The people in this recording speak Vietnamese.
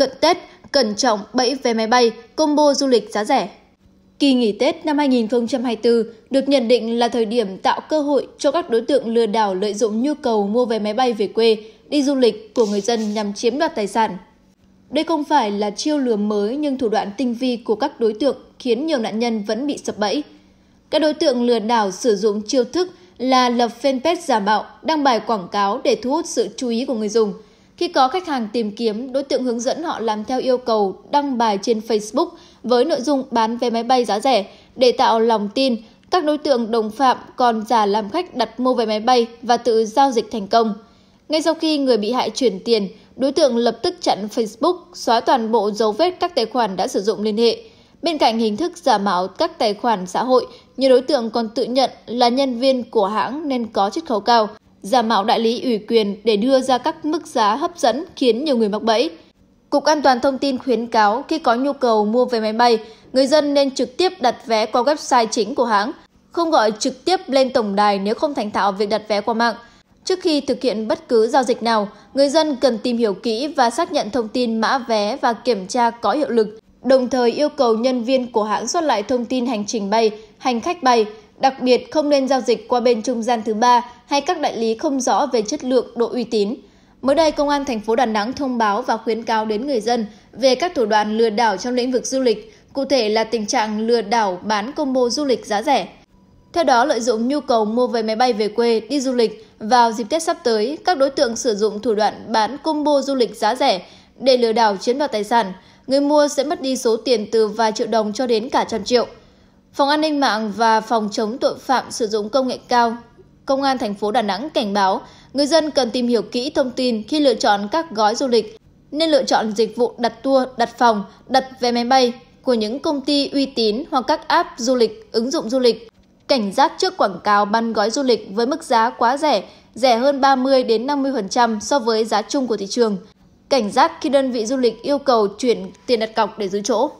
cận Tết, cẩn trọng bẫy vé máy bay, combo du lịch giá rẻ. Kỳ nghỉ Tết năm 2024 được nhận định là thời điểm tạo cơ hội cho các đối tượng lừa đảo lợi dụng nhu cầu mua vé máy bay về quê, đi du lịch của người dân nhằm chiếm đoạt tài sản. Đây không phải là chiêu lừa mới nhưng thủ đoạn tinh vi của các đối tượng khiến nhiều nạn nhân vẫn bị sập bẫy. Các đối tượng lừa đảo sử dụng chiêu thức là lập fanpage giả mạo, đăng bài quảng cáo để thu hút sự chú ý của người dùng – khi có khách hàng tìm kiếm, đối tượng hướng dẫn họ làm theo yêu cầu đăng bài trên Facebook với nội dung bán vé máy bay giá rẻ để tạo lòng tin. Các đối tượng đồng phạm còn giả làm khách đặt mua vé máy bay và tự giao dịch thành công. Ngay sau khi người bị hại chuyển tiền, đối tượng lập tức chặn Facebook, xóa toàn bộ dấu vết các tài khoản đã sử dụng liên hệ. Bên cạnh hình thức giả mạo các tài khoản xã hội, nhiều đối tượng còn tự nhận là nhân viên của hãng nên có chiết khấu cao giả mạo đại lý ủy quyền để đưa ra các mức giá hấp dẫn khiến nhiều người mắc bẫy. Cục An toàn Thông tin khuyến cáo khi có nhu cầu mua vé máy bay, người dân nên trực tiếp đặt vé qua website chính của hãng, không gọi trực tiếp lên tổng đài nếu không thành thạo việc đặt vé qua mạng. Trước khi thực hiện bất cứ giao dịch nào, người dân cần tìm hiểu kỹ và xác nhận thông tin mã vé và kiểm tra có hiệu lực, đồng thời yêu cầu nhân viên của hãng xuất lại thông tin hành trình bay, hành khách bay, Đặc biệt không nên giao dịch qua bên trung gian thứ ba hay các đại lý không rõ về chất lượng, độ uy tín. Mới đây, Công an thành phố Đà Nẵng thông báo và khuyến cáo đến người dân về các thủ đoạn lừa đảo trong lĩnh vực du lịch, cụ thể là tình trạng lừa đảo bán combo du lịch giá rẻ. Theo đó, lợi dụng nhu cầu mua vé máy bay về quê, đi du lịch vào dịp Tết sắp tới, các đối tượng sử dụng thủ đoạn bán combo du lịch giá rẻ để lừa đảo chiếm đoạt tài sản. Người mua sẽ mất đi số tiền từ vài triệu đồng cho đến cả trăm triệu. Phòng an ninh mạng và phòng chống tội phạm sử dụng công nghệ cao, Công an thành phố Đà Nẵng cảnh báo người dân cần tìm hiểu kỹ thông tin khi lựa chọn các gói du lịch, nên lựa chọn dịch vụ đặt tour, đặt phòng, đặt vé máy bay của những công ty uy tín hoặc các app du lịch, ứng dụng du lịch. Cảnh giác trước quảng cáo ban gói du lịch với mức giá quá rẻ, rẻ hơn 30 đến 50% so với giá chung của thị trường. Cảnh giác khi đơn vị du lịch yêu cầu chuyển tiền đặt cọc để giữ chỗ.